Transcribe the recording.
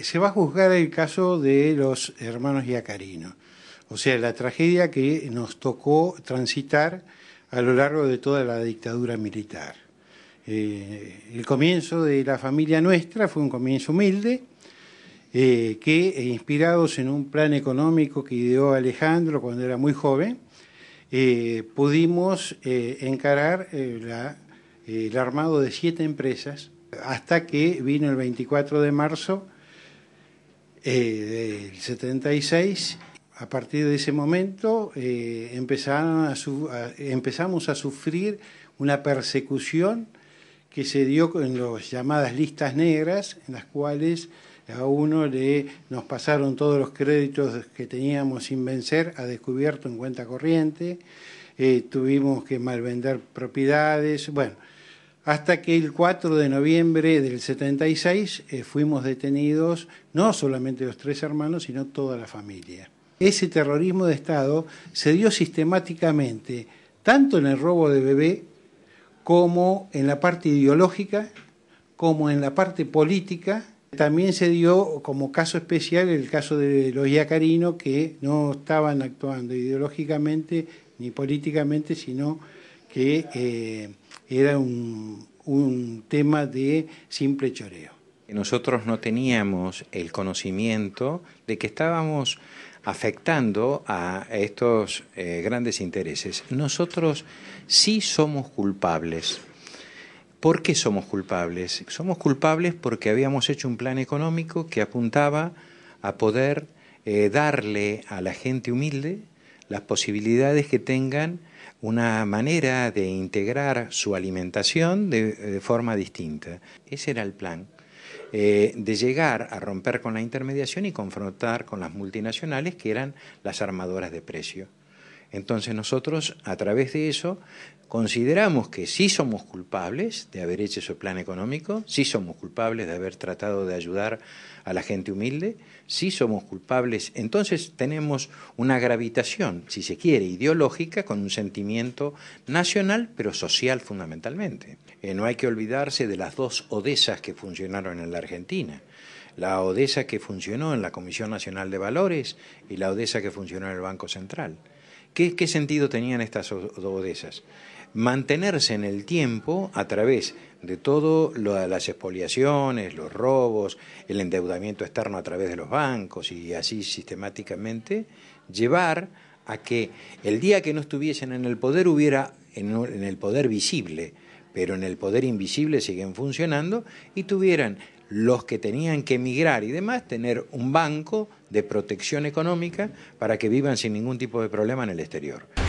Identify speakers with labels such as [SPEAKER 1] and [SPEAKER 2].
[SPEAKER 1] se va a juzgar el caso de los hermanos Iacarino, o sea, la tragedia que nos tocó transitar a lo largo de toda la dictadura militar. Eh, el comienzo de la familia nuestra fue un comienzo humilde, eh, que eh, inspirados en un plan económico que ideó Alejandro cuando era muy joven, pudimos encarar el armado de siete empresas hasta que vino el 24 de marzo eh, del 76. A partir de ese momento eh, empezaron empezamos a sufrir una persecución que se dio en las llamadas listas negras, en las cuales a uno le, nos pasaron todos los créditos que teníamos sin vencer a descubierto en cuenta corriente, eh, tuvimos que malvender propiedades, bueno, hasta que el 4 de noviembre del 76 eh, fuimos detenidos no solamente los tres hermanos, sino toda la familia. Ese terrorismo de Estado se dio sistemáticamente, tanto en el robo de bebé, como en la parte ideológica, como en la parte política, también se dio como caso especial el caso de los yacarinos que no estaban actuando ideológicamente ni políticamente, sino que eh, era un, un tema de simple choreo.
[SPEAKER 2] Nosotros no teníamos el conocimiento de que estábamos afectando a estos eh, grandes intereses. Nosotros sí somos culpables. ¿Por qué somos culpables? Somos culpables porque habíamos hecho un plan económico que apuntaba a poder eh, darle a la gente humilde las posibilidades que tengan una manera de integrar su alimentación de, eh, forma distinta. Ese era el plan. Eh, de llegar a romper con la intermediación y confrontar con las multinacionales que eran las armadoras de precio. Entonces nosotros, a través de eso, consideramos que sí somos culpables de haber hecho ese plan económico, sí somos culpables de haber tratado de ayudar a la gente humilde, sí somos culpables. Entonces tenemos una gravitación, si se quiere, ideológica con un sentimiento nacional, pero social fundamentalmente. Eh, no hay que olvidarse de las dos Odesas que funcionaron en la Argentina la ODESA que funcionó en la Comisión Nacional de Valores y la ODESA que funcionó en el Banco Central. ¿Qué, sentido tenían estas odesas? Mantenerse en el tiempo a través de todas las expoliaciones, los robos, el endeudamiento externo a través de los bancos y así sistemáticamente, llevar a que el día que no estuviesen en el poder hubiera en el poder visible, pero en el poder invisible siguen funcionando y tuvieran los que tenían que emigrar y demás, tener un banco de protección económica para que vivan sin ningún tipo de problema en el exterior.